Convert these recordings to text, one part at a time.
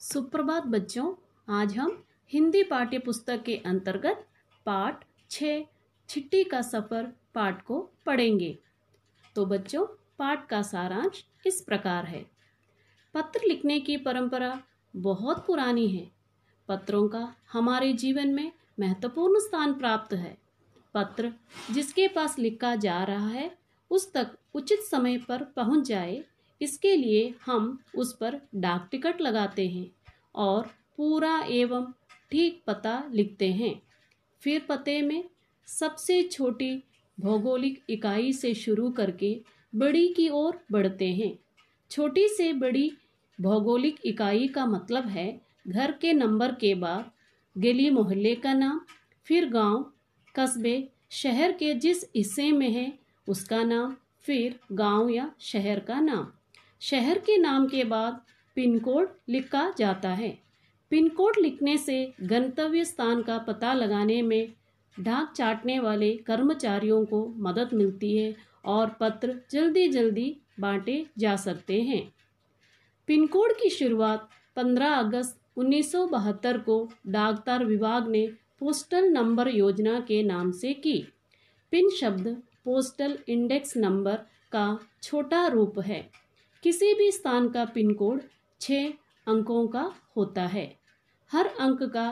सुप्रभात बच्चों आज हम हिंदी पाठ्य पुस्तक के अंतर्गत पाठ छ छिट्टी का सफ़र पाठ को पढ़ेंगे तो बच्चों पाठ का सारांश इस प्रकार है पत्र लिखने की परंपरा बहुत पुरानी है पत्रों का हमारे जीवन में महत्वपूर्ण स्थान प्राप्त है पत्र जिसके पास लिखा जा रहा है उस तक उचित समय पर पहुंच जाए इसके लिए हम उस पर डाक टिकट लगाते हैं और पूरा एवं ठीक पता लिखते हैं फिर पते में सबसे छोटी भौगोलिक इकाई से शुरू करके बड़ी की ओर बढ़ते हैं छोटी से बड़ी भौगोलिक इकाई का मतलब है घर के नंबर के बाद गली मोहल्ले का नाम फिर गांव, कस्बे शहर के जिस हिस्से में है उसका नाम फिर गांव या शहर का नाम शहर के नाम के बाद पिन कोड लिखा जाता है पिन कोड लिखने से गंतव्य स्थान का पता लगाने में ढाक चाटने वाले कर्मचारियों को मदद मिलती है और पत्र जल्दी जल्दी बांटे जा सकते हैं पिन कोड की शुरुआत 15 अगस्त उन्नीस को डाकतार विभाग ने पोस्टल नंबर योजना के नाम से की पिन शब्द पोस्टल इंडेक्स नंबर का छोटा रूप है किसी भी स्थान का पिन कोड छः अंकों का होता है हर अंक का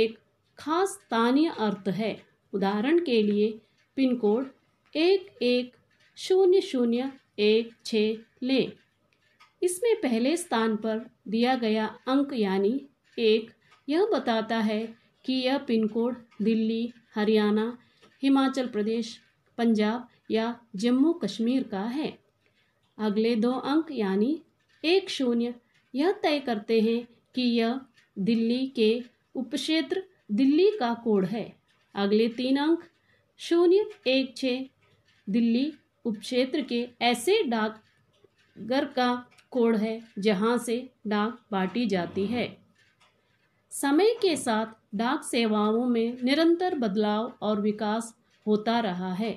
एक खास स्थानीय अर्थ है उदाहरण के लिए पिन कोड एक एक शून्य शून्य एक छः लें इसमें पहले स्थान पर दिया गया अंक यानी एक यह बताता है कि यह पिन कोड दिल्ली हरियाणा हिमाचल प्रदेश पंजाब या जम्मू कश्मीर का है अगले दो अंक यानी एक शून्य यह तय करते हैं कि यह दिल्ली के उपक्षेत्र दिल्ली का कोड है अगले तीन अंक शून्य एक छः दिल्ली उपक्षेत्र के ऐसे डाक घर का कोड है जहां से डाक बांटी जाती है समय के साथ डाक सेवाओं में निरंतर बदलाव और विकास होता रहा है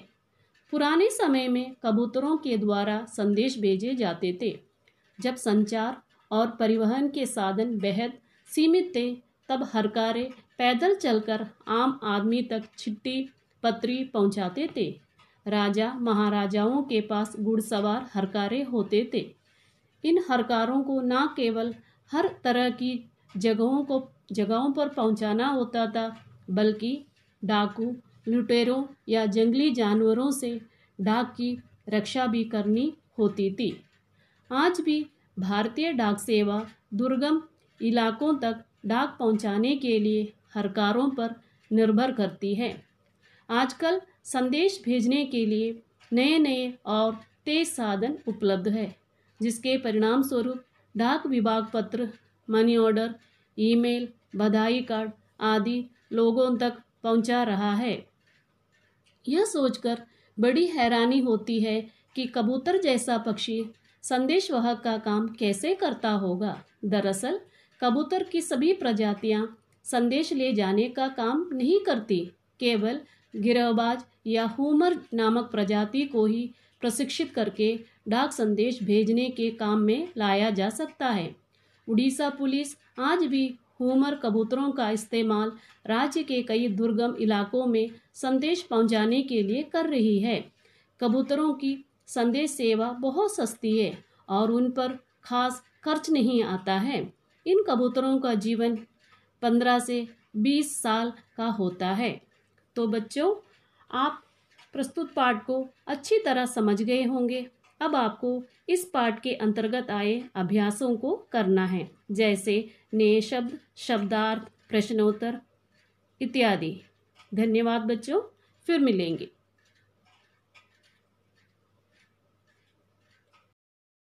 पुराने समय में कबूतरों के द्वारा संदेश भेजे जाते थे जब संचार और परिवहन के साधन बेहद सीमित थे तब हरकारे पैदल चलकर आम आदमी तक छिट्टी पत्री पहुंचाते थे राजा महाराजाओं के पास घुड़सवार हरकारे होते थे इन हरकारों को न केवल हर तरह की जगहों को जगहों पर पहुंचाना होता था बल्कि डाकू लुटेरों या जंगली जानवरों से डाक की रक्षा भी करनी होती थी आज भी भारतीय डाक सेवा दुर्गम इलाकों तक डाक पहुंचाने के लिए हरकारों पर निर्भर करती है आजकल संदेश भेजने के लिए नए नए और तेज साधन उपलब्ध है जिसके परिणाम स्वरूप डाक विभाग पत्र मनी ऑर्डर ईमेल बधाई कार्ड आदि लोगों तक पहुंचा रहा है यह सोचकर बड़ी हैरानी होती है कि कबूतर जैसा पक्षी संदेशवाहक का काम कैसे करता होगा दरअसल कबूतर की सभी प्रजातियां संदेश ले जाने का काम नहीं करती केवल गिरहबाज या हुमर नामक प्रजाति को ही प्रशिक्षित करके डाक संदेश भेजने के काम में लाया जा सकता है उड़ीसा पुलिस आज भी हुमर कबूतरों का इस्तेमाल राज्य के कई दुर्गम इलाकों में संदेश पहुंचाने के लिए कर रही है कबूतरों की संदेश सेवा बहुत सस्ती है और उन पर खास खर्च नहीं आता है इन कबूतरों का जीवन पंद्रह से बीस साल का होता है तो बच्चों आप प्रस्तुत पाठ को अच्छी तरह समझ गए होंगे अब आपको इस पाठ के अंतर्गत आए अभ्यासों को करना है जैसे नए शब्द शब्दार्थ प्रश्नोत्तर इत्यादि धन्यवाद बच्चों फिर मिलेंगे